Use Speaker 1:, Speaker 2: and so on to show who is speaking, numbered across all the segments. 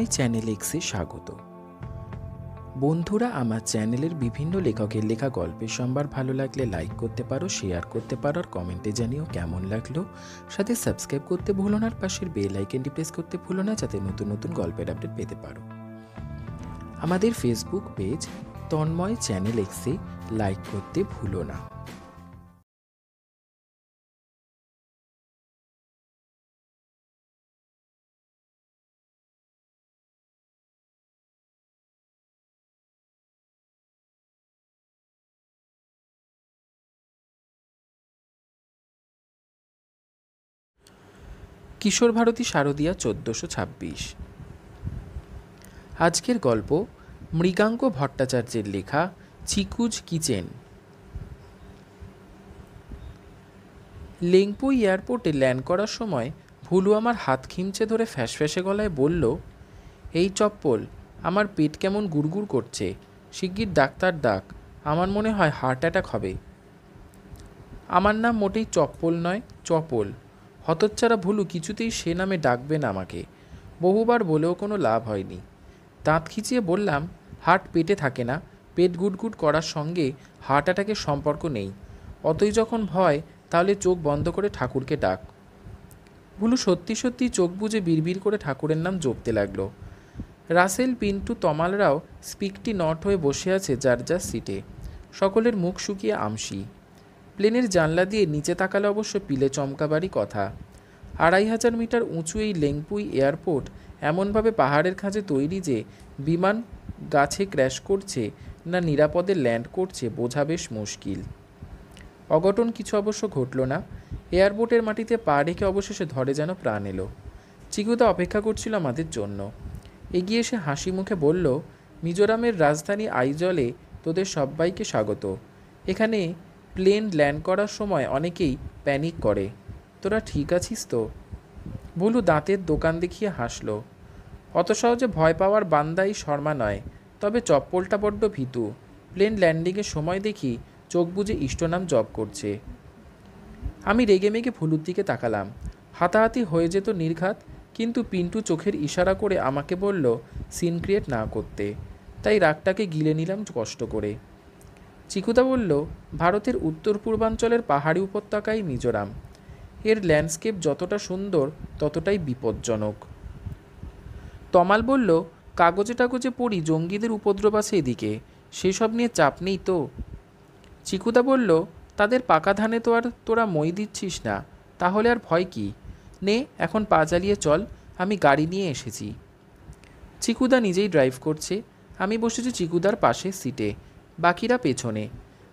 Speaker 1: সময় চ্যানেল এক্সে স্বাগত বন্ধুরা আমার চ্যানেলের বিভিন্ন লেখকের লেখা গল্পের সম্ভার ভালো লাগলে লাইক করতে পারো শেয়ার করতে পারো আর কমেন্টে জানিও কেমন লাগলো সাথে সাবস্ক্রাইব করতে ভুলো না আর পাশের বেল আইকনটি প্রেস করতে ভুলো না যাতে নতুন নতুন গল্পের আপডেট পেতে পারো আমাদের ফেসবুক পেজ তন্ময় চ্যানেল এক্সে লাইক করতে ভুলো না কিশোর ভারতী শারদীয়া চোদ্দোশো ছাব্বিশ আজকের গল্প মৃগাঙ্ক ভট্টাচার্যের লেখা চিকুজ কিচেন লেংপু এয়ারপোর্টে ল্যান্ড করার সময় ভুলু আমার হাত খিমচে ধরে ফ্যাসফ্যাসে গলায় বলল এই চপ্পল আমার পেট কেমন গুড়গুড় করছে শিগগির ডাক্তার ডাক আমার মনে হয় হার্ট অ্যাটাক হবে আমার নাম মোটেই চপ্পল নয় চপল হতচ্ছাড়া ভুলু কিছুতেই সে নামে ডাকবে না আমাকে বহুবার বলেও কোনো লাভ হয়নি দাঁত খিচিয়ে বললাম হার্ট পেটে থাকে না পেট গুটগুট করার সঙ্গে হার্ট অ্যাটাকের সম্পর্ক নেই অতই যখন ভয় তাহলে চোখ বন্ধ করে ঠাকুরকে ডাক ভুলু সত্যি সত্যি চোখ বুঝে বিড়বিড় করে ঠাকুরের নাম জপতে লাগলো রাসেল পিন্টু তমালরাও স্পিকটি নট হয়ে বসে আছে যার যার সিটে সকলের মুখ শুকিয়ে আমসি প্লেনের জানলা দিয়ে নিচে তাকালে অবশ্য পিলে চমকাবারই কথা আড়াই হাজার মিটার উঁচু এই লেংপুই এয়ারপোর্ট এমনভাবে পাহাড়ের খাঁজে তৈরি যে বিমান গাছে ক্র্যাশ করছে না নিরাপদে ল্যান্ড করছে বোঝা বেশ মুশকিল অঘটন কিছু অবশ্য ঘটল না এয়ারপোর্টের মাটিতে পা রেখে অবশেষে ধরে যেন প্রাণ এলো চিকুদা অপেক্ষা করছিল আমাদের জন্য এগিয়ে এসে হাসি মুখে বলল মিজোরামের রাজধানী আইজলে তোদের সবাইকে স্বাগত এখানে প্লেন ল্যান্ড করার সময় অনেকেই প্যানিক করে তোরা ঠিক আছিস তো বলু দাঁতের দোকান দেখিয়ে হাসল অত সহজে ভয় পাওয়ার বান্দাই শর্মা নয় তবে চপ্পলটা বড্ড ভীতু প্লেন ল্যান্ডিংয়ের সময় দেখি চোখ বুঝে ইষ্টনাম জব করছে আমি রেগে মেগে ভুলুর দিকে তাকালাম হাতাহাতি হয়ে যেত নির্ঘাত কিন্তু পিন্টু চোখের ইশারা করে আমাকে বলল সিন ক্রিয়েট না করতে তাই রাগটাকে গিলে নিলাম কষ্ট করে চিকুদা বলল ভারতের উত্তর পূর্বাঞ্চলের পাহাড়ি উপত্যকায় মিজোরাম এর ল্যান্ডস্কেপ যতটা সুন্দর ততটাই বিপজ্জনক তমাল বলল কাগজে টাগজে পড়ি জঙ্গিদের উপদ্রব আছে এদিকে সেসব নিয়ে চাপ নেই তো চিকুদা বলল তাদের পাকা ধানে তো আর তোরা মই দিচ্ছিস না তাহলে আর ভয় কি নে এখন পা চালিয়ে চল আমি গাড়ি নিয়ে এসেছি চিকুদা নিজেই ড্রাইভ করছে আমি বসেছি চিকুদার পাশে সিটে বাকিরা পেছনে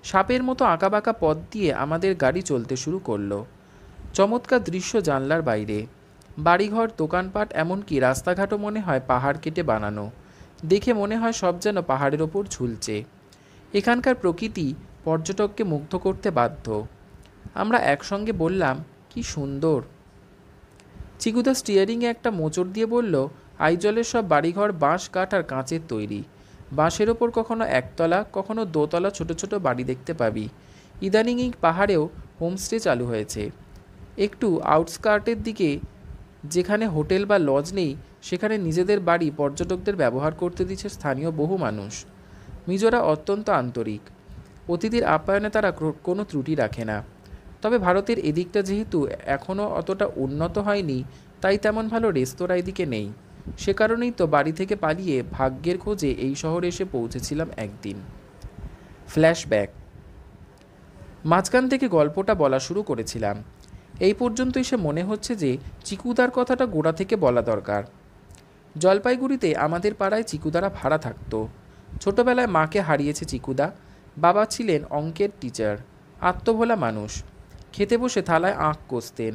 Speaker 1: সাপের মতো আঁকাবাঁকা পথ দিয়ে আমাদের গাড়ি চলতে শুরু করলো চমৎকার দৃশ্য জানলার বাইরে বাড়িঘর দোকানপাট এমনকি রাস্তাঘাটও মনে হয় পাহাড় কেটে বানানো দেখে মনে হয় সব যেন পাহাড়ের ওপর ঝুলছে এখানকার প্রকৃতি পর্যটককে মুগ্ধ করতে বাধ্য আমরা একসঙ্গে বললাম কি সুন্দর চিকুদা স্টিয়ারিংয়ে একটা মোচড় দিয়ে বলল আইজলের সব বাড়িঘর বাঁশ কাঠ আর কাঁচের তৈরি বাঁশের ওপর কখনো একতলা কখনো দোতলা ছোট ছোট বাড়ি দেখতে পাবি ইদানিং এই পাহাড়েও হোমস্টে চালু হয়েছে একটু আউটস্কার্টের দিকে যেখানে হোটেল বা লজ নেই সেখানে নিজেদের বাড়ি পর্যটকদের ব্যবহার করতে দিচ্ছে স্থানীয় বহু মানুষ মিজোরা অত্যন্ত আন্তরিক অতিথির আপ্যায়নে তারা কোনো ত্রুটি রাখে না তবে ভারতের এদিকটা যেহেতু এখনও অতটা উন্নত হয়নি তাই তেমন ভালো রেস্তোরাঁ এদিকে নেই সে কারণেই তো বাড়ি থেকে পালিয়ে ভাগ্যের খোঁজে এই শহরে এসে পৌঁছেছিলাম একদিন ফ্ল্যাশব্যাক মাঝখান থেকে গল্পটা বলা শুরু করেছিলাম এই পর্যন্ত এসে মনে হচ্ছে যে চিকুদার কথাটা গোড়া থেকে বলা দরকার জলপাইগুড়িতে আমাদের পাড়ায় চিকুদারা ভাড়া থাকতো ছোটবেলায় মাকে হারিয়েছে চিকুদা বাবা ছিলেন অঙ্কের টিচার আত্মভোলা মানুষ খেতে বসে থালায় আঁক কষতেন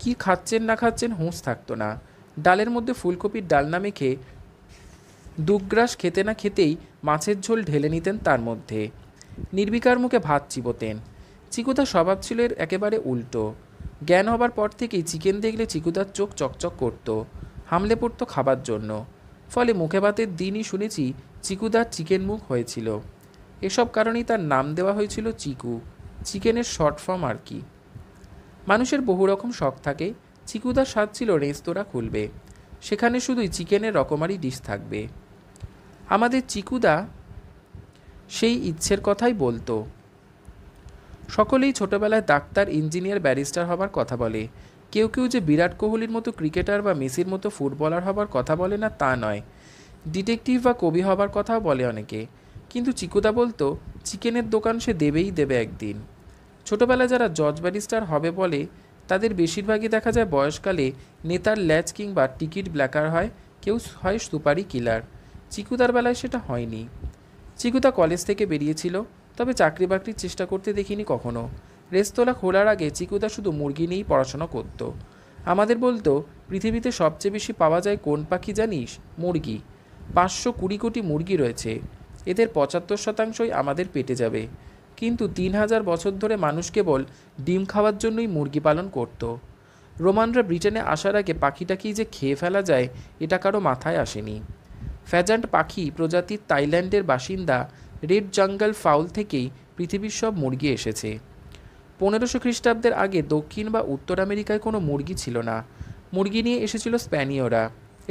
Speaker 1: কি খাচ্ছেন না খাচ্ছেন হুঁশ থাকতো না ডালের মধ্যে ফুলকপির ডালনা মেখে দুগ্রাস খেতে না খেতেই মাছের ঝোল ঢেলে নিতেন তার মধ্যে নির্বিকার মুখে ভাত চিবোতেন চিকুতার স্বভাব ছিল এর একেবারে উল্টো জ্ঞান হবার পর থেকেই চিকেন দেখলে চিকুতার চোখ চকচক করত হামলে পড়ত খাবার জন্য ফলে মুখে ভাতের দিনই শুনেছি চিকুদার চিকেন মুখ হয়েছিল এসব কারণেই তার নাম দেওয়া হয়েছিল চিকু চিকেনের শর্ট ফর্ম আর কি মানুষের বহু রকম শখ থাকে চিকুদার স্বাদ ছিল রেস্তোরাঁ খুলবে সেখানে শুধুই চিকেনের রকমারি ডিশ থাকবে আমাদের চিকুদা সেই ইচ্ছের কথাই বলতো সকলেই ছোটবেলায় ডাক্তার ইঞ্জিনিয়ার ব্যারিস্টার হবার কথা বলে কেউ কেউ যে বিরাট কোহলির মতো ক্রিকেটার বা মেসির মতো ফুটবলার হবার কথা বলে না তা নয় ডিটেকটিভ বা কবি হবার কথাও বলে অনেকে কিন্তু চিকুদা বলতো চিকেনের দোকান সে দেবেই দেবে একদিন ছোটবেলায় যারা জজ ব্যারিস্টার হবে বলে তাদের বেশিরভাগই দেখা যায় বয়সকালে নেতার ল্যাচ কিংবা টিকিট ব্ল্যাকার হয় কেউ হয় সুপারি কিলার চিকুদার বেলায় সেটা হয়নি চিকুদা কলেজ থেকে বেরিয়েছিল তবে চাকরি বাকরির চেষ্টা করতে দেখিনি কখনো রেস্তোরাঁ খোলার আগে চিকুদা শুধু মুরগি নিয়েই পড়াশোনা করত আমাদের বলতো পৃথিবীতে সবচেয়ে বেশি পাওয়া যায় কোন পাখি জানিস মুরগি পাঁচশো কুড়ি কোটি মুরগি রয়েছে এদের পঁচাত্তর শতাংশই আমাদের পেটে যাবে কিন্তু তিন হাজার বছর ধরে মানুষ কেবল ডিম খাওয়ার জন্যই মুরগি পালন করত রোমানরা ব্রিটেনে আসার আগে পাখিটাকেই যে খেয়ে ফেলা যায় এটা কারো মাথায় আসেনি ফ্যাজান্ট পাখি প্রজাতির তাইল্যান্ডের বাসিন্দা রেড জঙ্গল ফাউল থেকেই পৃথিবীর সব মুরগি এসেছে পনেরোশো খ্রিস্টাব্দের আগে দক্ষিণ বা উত্তর আমেরিকায় কোনো মুরগি ছিল না মুরগি নিয়ে এসেছিল স্প্যানীয়রা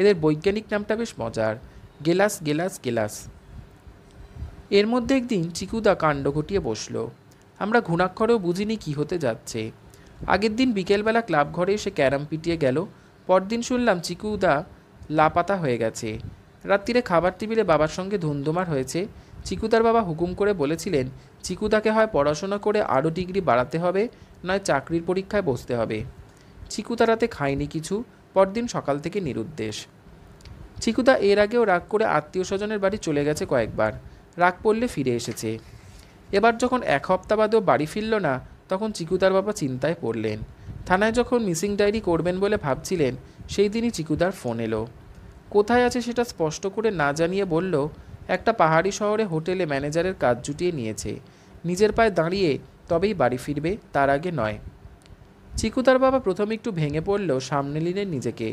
Speaker 1: এদের বৈজ্ঞানিক নামটা বেশ মজার গেলাস গেলাস গেলাস এর মধ্যে একদিন চিকুদা কাণ্ড ঘটিয়ে বসল আমরা ঘুণাক্ষরেও বুঝিনি কি হতে যাচ্ছে আগের দিন বিকেলবেলা ক্লাব ঘরে এসে ক্যারাম পিটিয়ে গেল পরদিন শুনলাম চিকুদা লাপাতা হয়ে গেছে রাত্রিরে খাবার টেবিলে বাবার সঙ্গে ধুমধুমার হয়েছে চিকুদার বাবা হুকুম করে বলেছিলেন চিকুদাকে হয় পড়াশোনা করে আরও ডিগ্রি বাড়াতে হবে নয় চাকরির পরীক্ষায় বসতে হবে চিকুদা রাতে খায়নি কিছু পরদিন সকাল থেকে নিরুদ্দেশ চিকুদা এর আগেও রাগ করে আত্মীয় স্বজনের বাড়ি চলে গেছে কয়েকবার রাগ পড়লে ফিরে এসেছে এবার যখন এক হপ্তা বাদেও বাড়ি ফিরল না তখন চিকুদার বাবা চিন্তায় পড়লেন থানায় যখন মিসিং ডায়েরি করবেন বলে ভাবছিলেন সেই দিনই চিকুদার ফোন এলো কোথায় আছে সেটা স্পষ্ট করে না জানিয়ে বলল একটা পাহাড়ি শহরে হোটেলে ম্যানেজারের কাজ জুটিয়ে নিয়েছে নিজের পায়ে দাঁড়িয়ে তবেই বাড়ি ফিরবে তার আগে নয় চিকুদার বাবা প্রথমে একটু ভেঙে পড়লেও সামনে নিলেন নিজেকে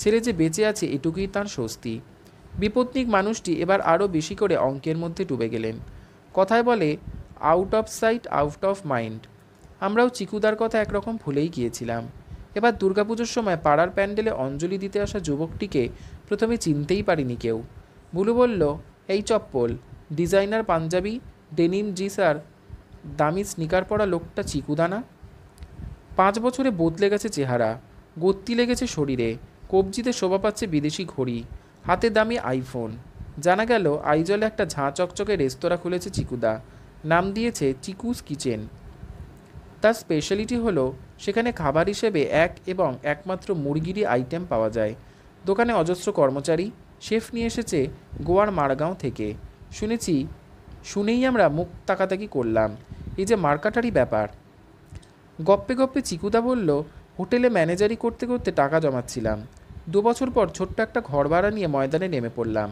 Speaker 1: ছেলে যে বেঁচে আছে এটুকুই তার স্বস্তি বিপত্নিক মানুষটি এবার আরও বেশি করে অঙ্কের মধ্যে ডুবে গেলেন কথায় বলে out of sight out of mind আমরাও চিকুদার কথা একরকম ভুলেই গিয়েছিলাম এবার দুর্গাপুজোর সময় পাড়ার প্যান্ডেলে অঞ্জলি দিতে আসা যুবকটিকে প্রথমে চিনতেই পারিনি কেউ বুলু বলল এই চপ্পল ডিজাইনার পাঞ্জাবি ডেনিম জিসার দামি স্নিকার পরা লোকটা চিকুদানা পাঁচ বছরে বদলে গেছে চেহারা গত্তি লেগেছে শরীরে কবজিতে শোভা পাচ্ছে বিদেশি ঘড়ি হাতে দামি আইফোন জানা গেল আইজলে একটা ঝাঁ চকচকে রেস্তোরাঁ খুলেছে চিকুদা নাম দিয়েছে চিকুস কিচেন তার স্পেশালিটি হল সেখানে খাবার হিসেবে এক এবং একমাত্র মুরগিরই আইটেম পাওয়া যায় দোকানে অজস্র কর্মচারী শেফ নিয়ে এসেছে গোয়ার মারগাঁও থেকে শুনেছি শুনেই আমরা মুখ তাকাতাকি করলাম এই যে মার্কাটারি ব্যাপার গপ্পে গপ্পে চিকুদা বলল হোটেলে ম্যানেজারি করতে করতে টাকা জমাচ্ছিলাম বছর পর ছোট্ট একটা ঘর ভাড়া নিয়ে ময়দানে নেমে পড়লাম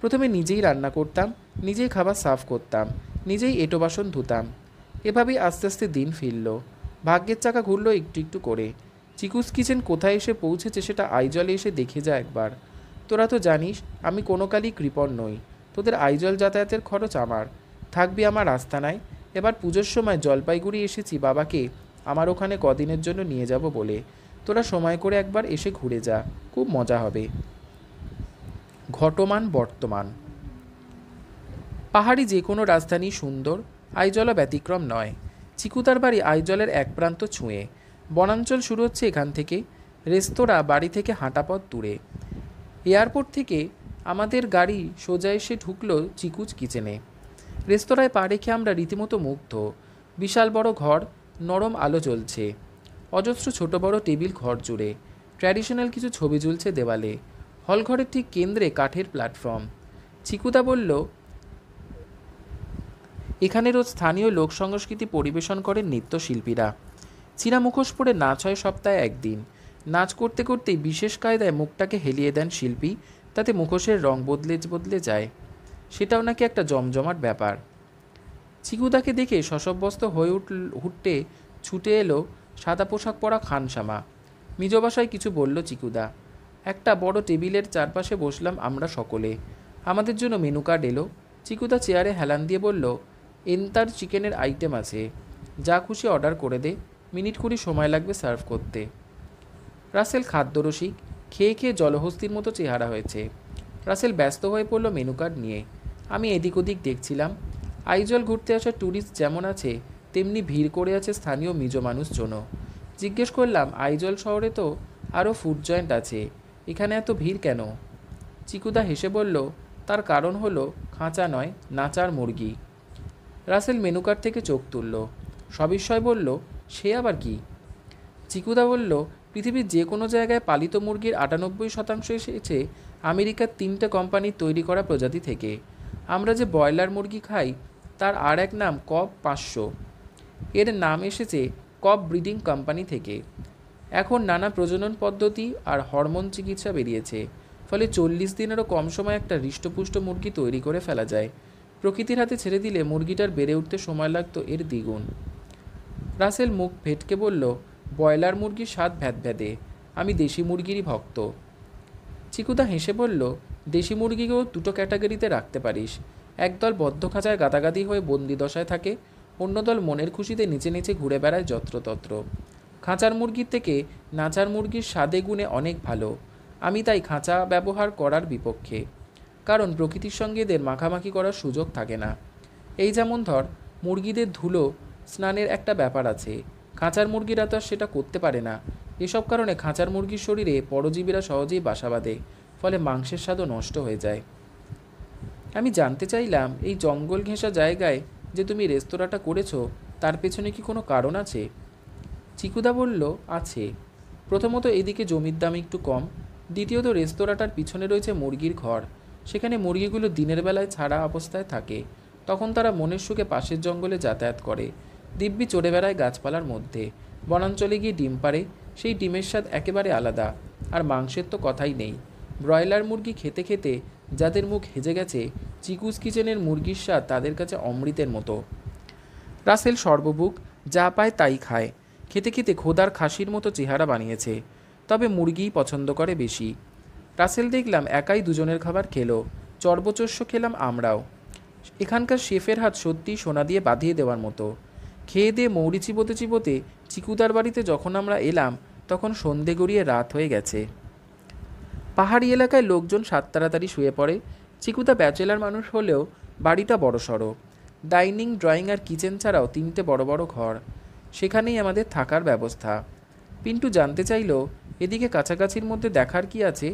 Speaker 1: প্রথমে নিজেই রান্না করতাম নিজেই খাবার সাফ করতাম নিজেই এটো বাসন ধুতাম এভাবেই আস্তে আস্তে দিন ফিরল ভাগ্যের চাকা ঘুরল একটু একটু করে চিকুস কিচেন কোথায় এসে পৌঁছেছে সেটা আইজলে এসে দেখে যা একবার তোরা তো জানিস আমি কোনো কালই কৃপণ নই তোদের আইজল যাতায়াতের খরচ আমার থাকবি আমার আস্তানায় এবার পুজোর সময় জলপাইগুড়ি এসেছি বাবাকে আমার ওখানে কদিনের জন্য নিয়ে যাব বলে তোরা সময় করে একবার এসে ঘুরে যা খুব মজা হবে ঘটমান বর্তমান পাহাড়ি যে কোনো রাজধানী সুন্দর আইজলা ব্যতিক্রম নয় চিকুতার বাড়ি আইজলের এক প্রান্ত ছুঁয়ে বনাঞ্চল শুরু হচ্ছে এখান থেকে রেস্তোরাঁ বাড়ি থেকে হাঁটাপথ দূরে এয়ারপোর্ট থেকে আমাদের গাড়ি সোজা এসে ঢুকল চিকুচ কিচেনে রেস্তোরাঁয় পা রেখে আমরা রীতিমতো মুগ্ধ বিশাল বড় ঘর নরম আলো চলছে অজস্র ছোট বড় টেবিল ঘর জুড়ে ট্র্যাডিশনাল কিছু ছবি ঝুলছে দেওয়ালে হলঘরের ঠিক কেন্দ্রে কাঠের প্ল্যাটফর্ম চিকুদা বলল এখানে রোজ স্থানীয় লোক সংস্কৃতি পরিবেশন করেন নৃত্যশিল্পীরা চীনা মুখোশ পরে নাচ হয় সপ্তাহে একদিন নাচ করতে করতে বিশেষ কায়দায় মুখটাকে হেলিয়ে দেন শিল্পী তাতে মুখোশের রং বদলে বদলে যায় সেটাও নাকি একটা জমজমাট ব্যাপার চিকুদাকে দেখে শশব্যস্ত হয়ে উঠল হুট্টে ছুটে এলো সাদা পোশাক পরা খানসামা মিজবাসায় কিছু বলল চিকুদা একটা বড় টেবিলের চারপাশে বসলাম আমরা সকলে আমাদের জন্য মেনু কার্ড এলো চিকুদা চেয়ারে হেলান দিয়ে বলল এন্তার চিকেনের আইটেম আছে যা খুশি অর্ডার করে দে মিনিট কুড়ি সময় লাগবে সার্ভ করতে রাসেল খাদ্যরসিক খেয়ে খেয়ে জলহস্তির মতো চেহারা হয়েছে রাসেল ব্যস্ত হয়ে পড়ল মেনু কার্ড নিয়ে আমি এদিক ওদিক দেখছিলাম আইজল ঘুরতে আসা ট্যুরিস্ট যেমন আছে তেমনি ভিড় করে আছে স্থানীয় মিজো মানুষজনও জিজ্ঞেস করলাম আইজল শহরে তো আরও ফুড জয়েন্ট আছে এখানে এত ভিড় কেন চিকুদা হেসে বলল তার কারণ হলো খাঁচা নয় নাচার মুরগি রাসেল মেনু কার্ড থেকে চোখ তুলল সবিস্ময় বলল সে আবার কি চিকুদা বলল পৃথিবীর যে কোনো জায়গায় পালিত মুরগির আটানব্বই শতাংশ এসেছে আমেরিকার তিনটে কোম্পানির তৈরি করা প্রজাতি থেকে আমরা যে ব্রয়লার মুরগি খাই তার আর এক নাম কপ পাঁচশো এর নাম এসেছে কপ ব্রিডিং কোম্পানি থেকে এখন নানা প্রজনন পদ্ধতি আর হরমোন চিকিৎসা বেরিয়েছে ফলে চল্লিশ দিনেরও কম সময়ে একটা হৃষ্টপুষ্ট মুরগি তৈরি করে ফেলা যায় প্রকৃতির হাতে ছেড়ে দিলে মুরগিটার বেড়ে উঠতে সময় লাগত এর দ্বিগুণ রাসেল মুখ ভেটকে বলল ব্রয়লার মুরগির স্বাদ ভ্যাদ ভ্যাদে আমি দেশি মুরগিরই ভক্ত চিকুদা হেসে বলল দেশি মুরগিকেও দুটো ক্যাটাগরিতে রাখতে পারিস একদল বদ্ধ খাঁচায় গাদাগাদি হয়ে বন্দি দশায় থাকে অন্য দল মনের খুশিতে নিচে নিচে ঘুরে বেড়ায় যত্রতত্র খাঁচার মুরগির থেকে নাচার মুরগির স্বাদে গুণে অনেক ভালো আমি তাই খাঁচা ব্যবহার করার বিপক্ষে কারণ প্রকৃতির সঙ্গে এদের মাখামাখি করার সুযোগ থাকে না এই যেমন ধর মুরগিদের ধুলো স্নানের একটা ব্যাপার আছে খাঁচার মুরগিরা তো আর সেটা করতে পারে না এসব কারণে খাঁচার মুরগির শরীরে পরজীবীরা সহজেই বাসা বাঁধে ফলে মাংসের স্বাদও নষ্ট হয়ে যায় আমি জানতে চাইলাম এই জঙ্গল ঘেঁষা জায়গায় যে তুমি রেস্তোরাঁটা করেছো তার পেছনে কি কোনো কারণ আছে চিকুদা বলল আছে প্রথমত এদিকে জমির দাম একটু কম দ্বিতীয়ত রেস্তোরাঁটার পিছনে রয়েছে মুরগির ঘর সেখানে মুরগিগুলো দিনের বেলায় ছাড়া অবস্থায় থাকে তখন তারা মনের সুখে পাশের জঙ্গলে যাতায়াত করে দিব্যি চড়ে বেড়ায় গাছপালার মধ্যে বনাঞ্চলে গিয়ে ডিম পারে সেই ডিমের স্বাদ একেবারে আলাদা আর মাংসের তো কথাই নেই ব্রয়লার মুরগি খেতে খেতে যাদের মুখ হেজে গেছে চিকুস কিচেনের মুরগির স্বাদ তাদের কাছে অমৃতের মতো রাসেল সর্ববুক যা পায় তাই খায় খেতে খেতে খোদার খাসির মতো চেহারা বানিয়েছে তবে মুরগিই পছন্দ করে বেশি রাসেল দেখলাম একাই দুজনের খাবার খেলো চর্বচস্য খেলাম আমরাও এখানকার শেফের হাত সত্যি সোনা দিয়ে বাঁধিয়ে দেওয়ার মতো খেয়ে দিয়ে মৌরি চিবোতে চিবোতে চিকুদার বাড়িতে যখন আমরা এলাম তখন সন্ধে গড়িয়ে রাত হয়ে গেছে পাহাড়ি এলাকায় লোকজন সাত তাড়াতাড়ি শুয়ে পড়ে চিকুদা ব্যাচেলার মানুষ হলেও বাড়িটা বড় সড়ো ডাইনিং ড্রয়িং আর কিচেন ছাড়াও তিনটে বড় বড় ঘর সেখানেই আমাদের থাকার ব্যবস্থা পিন্টু জানতে চাইল এদিকে কাছাকাছির মধ্যে দেখার কি আছে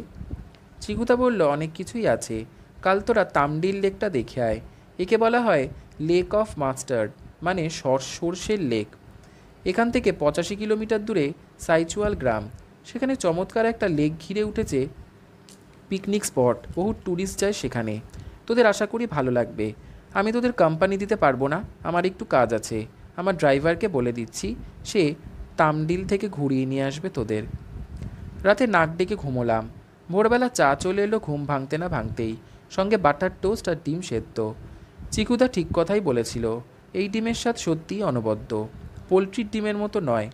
Speaker 1: চিকুতা বলল অনেক কিছুই আছে কাল তোরা তামডিল লেকটা দেখে আয় একে বলা হয় লেক অফ মাস্টার্ড মানে সর্ষের লেক এখান থেকে পঁচাশি কিলোমিটার দূরে সাইচুয়াল গ্রাম সেখানে চমৎকার একটা লেক ঘিরে উঠেছে পিকনিক স্পট বহু ট্যুরিস্ট যায় সেখানে তোদের আশা করি ভালো লাগবে আমি তোদের কোম্পানি দিতে পারবো না আমার একটু কাজ আছে আমার ড্রাইভারকে বলে দিচ্ছি সে তামডিল থেকে ঘুরিয়ে নিয়ে আসবে তোদের রাতে নাক ডেকে ঘুমোলাম ভোরবেলা চা চলে এলো ঘুম ভাঙতে না ভাঙতেই সঙ্গে বাটার টোস্ট আর ডিম সেদ্ধ চিকুদা ঠিক কথাই বলেছিল এই ডিমের স্বাদ সত্যিই অনবদ্য পোলট্রির ডিমের মতো নয়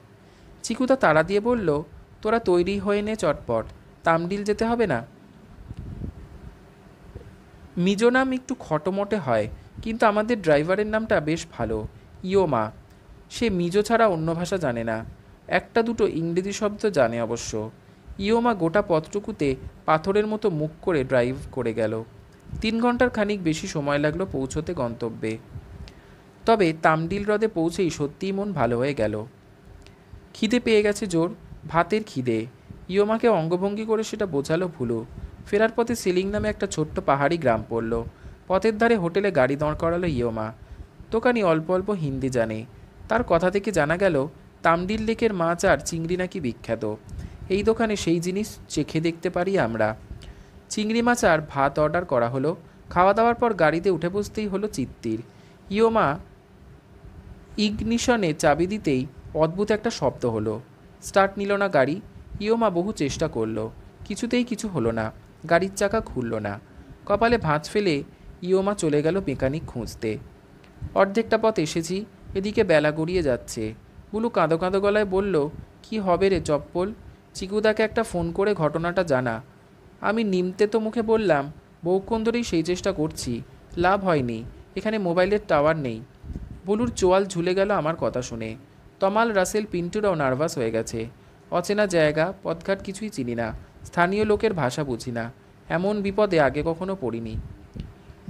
Speaker 1: চিকুদা তাড়া দিয়ে বলল তোরা তৈরি হয়ে নে চটপট তামডিল যেতে হবে না মিজো নাম একটু খটোমটে হয় কিন্তু আমাদের ড্রাইভারের নামটা বেশ ভালো ইয়োমা সে মিজো ছাড়া অন্য ভাষা জানে না একটা দুটো ইংরেজি শব্দ জানে অবশ্য ইয়োমা গোটা পথটুকুতে পাথরের মতো মুখ করে ড্রাইভ করে গেল তিন ঘন্টার খানিক বেশি সময় লাগলো পৌঁছতে গন্তব্যে তবে তামডিল হ্রদে পৌঁছেই সত্যিই মন ভালো হয়ে গেল খিদে পেয়ে গেছে জোর ভাতের খিদে ইয়োমাকে অঙ্গভঙ্গি করে সেটা বোঝালো ভুলো ফেরার পথে সিলিং নামে একটা ছোট্ট পাহাড়ি গ্রাম পড়ল পথের ধারে হোটেলে গাড়ি দাঁড় করালো ইয়োমা দোকানি অল্প অল্প হিন্দি জানে তার কথা থেকে জানা গেল তামডিল লেকের মাছ আর চিংড়ি নাকি বিখ্যাত এই দোকানে সেই জিনিস চেখে দেখতে পারি আমরা চিংড়ি মাছ আর ভাত অর্ডার করা হলো খাওয়া দাওয়ার পর গাড়িতে উঠে বসতেই হলো চিত্তির ইয়োমা ইগনিশনে চাবি দিতেই অদ্ভুত একটা শব্দ হলো স্টার্ট নিল না গাড়ি ইয়োমা বহু চেষ্টা করলো কিছুতেই কিছু হলো না গাড়ির চাকা খুলল না কপালে ভাঁজ ফেলে ইয়োমা চলে গেল মেকানিক খুঁজতে অর্ধেকটা পথ এসেছি এদিকে বেলা গড়িয়ে যাচ্ছে বুলু কাঁদো কাঁদো গলায় বলল কি হবে রে চপ্পল চিকুদাকে একটা ফোন করে ঘটনাটা জানা আমি নিমতে তো মুখে বললাম বৌক্ষণ ধরেই সেই চেষ্টা করছি লাভ হয়নি এখানে মোবাইলের টাওয়ার নেই বুলুর চোয়াল ঝুলে গেল আমার কথা শুনে তমাল রাসেল পিন্টুরাও নার্ভাস হয়ে গেছে অচেনা জায়গা পথঘাট কিছুই চিনি না স্থানীয় লোকের ভাষা বুঝি না এমন বিপদে আগে কখনো পড়িনি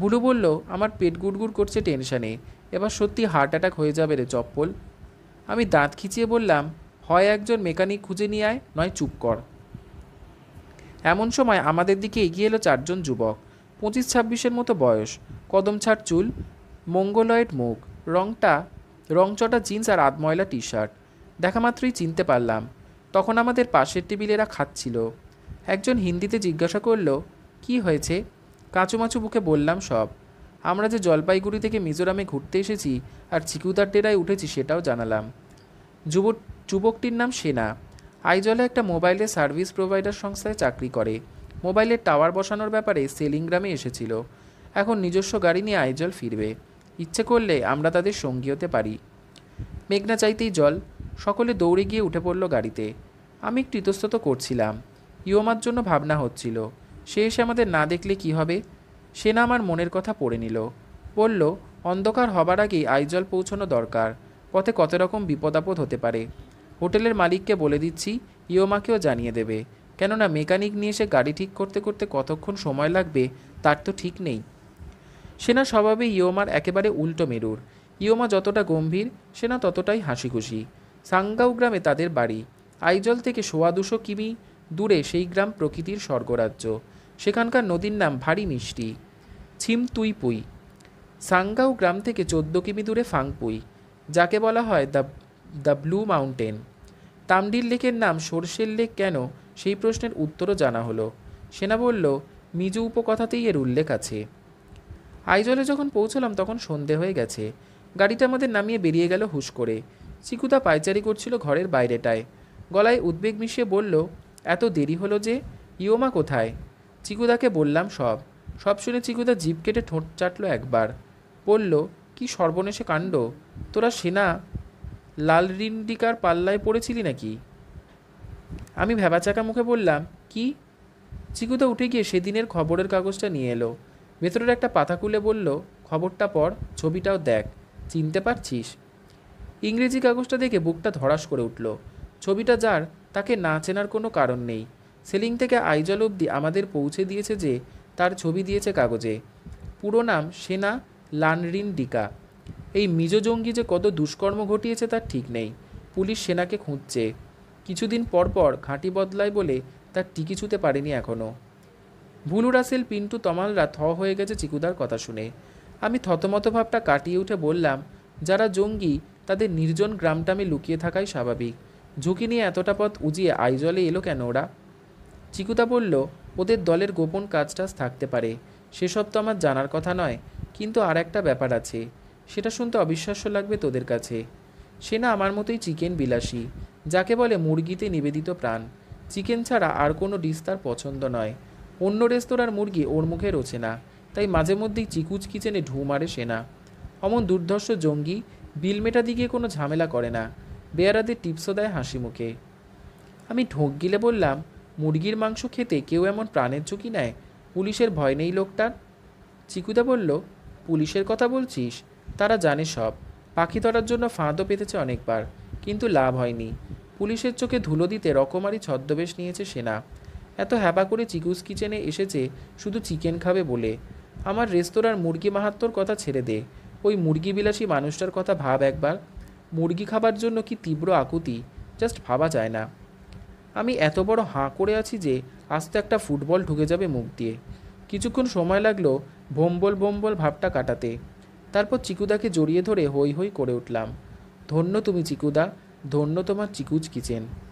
Speaker 1: ভুলু বলল আমার পেট গুড়গুড় করছে টেনশানে এবার সত্যি হার্ট অ্যাটাক হয়ে যাবে রে চপ্পল আমি দাঁত খিচিয়ে বললাম হয় একজন মেকানিক খুঁজে নিয়ে আয় নয় চুপ কর এমন সময় আমাদের দিকে এগিয়ে এলো চারজন যুবক পঁচিশ ছাব্বিশের মতো বয়স কদম ছাড় চুল মঙ্গলয়েড মুখ রংটা রংচটা জিন্স আর আধময়লা টি শার্ট দেখা মাত্রই চিনতে পারলাম তখন আমাদের পাশের টেবিলেরা খাচ্ছিল একজন হিন্দিতে জিজ্ঞাসা করল কি হয়েছে কাঁচুমাচু বুকে বললাম সব আমরা যে জলপাইগুড়ি থেকে মিজোরামে ঘুরতে এসেছি আর চিকুতার ডেরায় উঠেছি সেটাও জানালাম যুব যুবকটির নাম সেনা আইজলে একটা মোবাইলের সার্ভিস প্রোভাইডার সংস্থায় চাকরি করে মোবাইলের টাওয়ার বসানোর ব্যাপারে সেলিংগ্রামে এসেছিল এখন নিজস্ব গাড়ি নিয়ে আইজল ফিরবে ইচ্ছে করলে আমরা তাদের সঙ্গী হতে পারি মেঘনা চাইতেই জল সকলে দৌড়ে গিয়ে উঠে পড়ল গাড়িতে আমি একটু ইতস্তত করছিলাম ইয়োমার জন্য ভাবনা হচ্ছিল সে এসে আমাদের না দেখলে কি হবে সে না আমার মনের কথা পড়ে নিল বলল অন্ধকার হবার আগেই আইজল পৌঁছানো দরকার পথে কত রকম বিপদ আপদ হতে পারে হোটেলের মালিককে বলে দিচ্ছি ইয়োমাকেও জানিয়ে দেবে কেননা মেকানিক নিয়ে এসে গাড়ি ঠিক করতে করতে কতক্ষণ সময় লাগবে তার তো ঠিক নেই সেনা স্বভাবে ইয়োমার একেবারে উল্টো মেরুর ইয়োমা যতটা গম্ভীর সেনা ততটাই হাসিখুশি সাঙ্গাউ গ্রামে তাদের বাড়ি আইজল থেকে সোয়া দুশো কিমি দূরে সেই গ্রাম প্রকৃতির স্বর্গরাজ্য সেখানকার নদীর নাম ভারী মিষ্টি ছিম তুইপুই সাংগাও গ্রাম থেকে চোদ্দ কিমি দূরে ফাংপুই যাকে বলা হয় the the blue mountain Tamdil লেকের নাম সর্ষের লেক কেন সেই প্রশ্নের উত্তরও জানা হলো সেনা বলল মিজু উপকথাতেই এর উল্লেখ আছে আইজলে যখন পৌঁছলাম তখন সন্ধে হয়ে গেছে গাড়িটা আমাদের নামিয়ে বেরিয়ে গেল হুশ করে চিকুতা পায়চারি করছিল ঘরের বাইরেটায় গলায় উদ্বেগ মিশিয়ে বলল এত দেরি হলো যে ইয়োমা কোথায় চিকুদাকে বললাম সব সব শুনে চিকুদা জিপ কেটে ঠোঁট চাটলো একবার বলল কি সর্বনেশে কাণ্ড তোরা সেনা লাল রিন্ডিকার পাল্লায় পড়েছিলি নাকি আমি ভেবাচাকা মুখে বললাম কি চিকুদা উঠে গিয়ে সেদিনের খবরের কাগজটা নিয়ে এলো ভেতরের একটা পাতা খুলে বলল খবরটা পড় ছবিটাও দেখ চিনতে পারছিস ইংরেজি কাগজটা দেখে বুকটা ধরাস করে উঠল ছবিটা যার তাকে না চেনার কোনো কারণ নেই সেলিং থেকে আইজল অবধি আমাদের পৌঁছে দিয়েছে যে তার ছবি দিয়েছে কাগজে পুরো নাম সেনা লানরিন ডিকা এই মিজো জঙ্গি যে কত দুষ্কর্ম ঘটিয়েছে তার ঠিক নেই পুলিশ সেনাকে খুঁজছে কিছুদিন পরপর ঘাঁটি বদলায় বলে তার টিকি ছুতে পারেনি এখনও ভুলু রাসেল পিন্টু তমালরা থ হয়ে গেছে চিকুদার কথা শুনে আমি থতমত ভাবটা কাটিয়ে উঠে বললাম যারা জঙ্গি তাদের নির্জন গ্রামটামে লুকিয়ে থাকাই স্বাভাবিক ঝুঁকি নিয়ে এতটা পথ উজিয়ে আইজলে এলো কেন ওরা চিকুতা বলল ওদের দলের গোপন কাজটাজ থাকতে পারে সেসব তো আমার জানার কথা নয় কিন্তু আর একটা ব্যাপার আছে সেটা শুনতে অবিশ্বাস্য লাগবে তোদের কাছে সে না আমার মতোই চিকেন বিলাসী যাকে বলে মুরগিতে নিবেদিত প্রাণ চিকেন ছাড়া আর কোনো ডিশ তার পছন্দ নয় অন্য রেস্তোরাঁর মুরগি ওর মুখে রোছে না তাই মাঝে মধ্যেই চিকুচ কিচেনে ঢু মারে সেনা অমন দুর্ধর্ষ জঙ্গি বিল মেটা দিকে কোনো ঝামেলা করে না বেয়ারাদের টিপসও দেয় হাসি মুখে আমি ঢোক গিলে বললাম মুরগির মাংস খেতে কেউ এমন প্রাণের ঝুঁকি নেয় পুলিশের ভয় নেই লোকটার চিকুদা বলল পুলিশের কথা বলছিস তারা জানে সব পাখি ধরার জন্য ফাঁদও পেতেছে অনেকবার কিন্তু লাভ হয়নি পুলিশের চোখে ধুলো দিতে রকমারি ছদ্মবেশ নিয়েছে সেনা এত হ্যাপা করে চিকুস কিচেনে এসেছে শুধু চিকেন খাবে বলে আমার রেস্তোরাঁর মুরগি মাহাত্মর কথা ছেড়ে দে ওই মুরগি বিলাসী মানুষটার কথা ভাব একবার মুরগি খাবার জন্য কি তীব্র আকুতি জাস্ট ভাবা যায় না আমি এত বড় হাঁ করে আছি যে আস্তে একটা ফুটবল ঢুকে যাবে মুখ দিয়ে কিছুক্ষণ সময় লাগলো ভোম্বল ভোম্বল ভাবটা কাটাতে তারপর চিকুদাকে জড়িয়ে ধরে হই হই করে উঠলাম ধন্য তুমি চিকুদা ধন্য তোমার চিকুজ কিচেন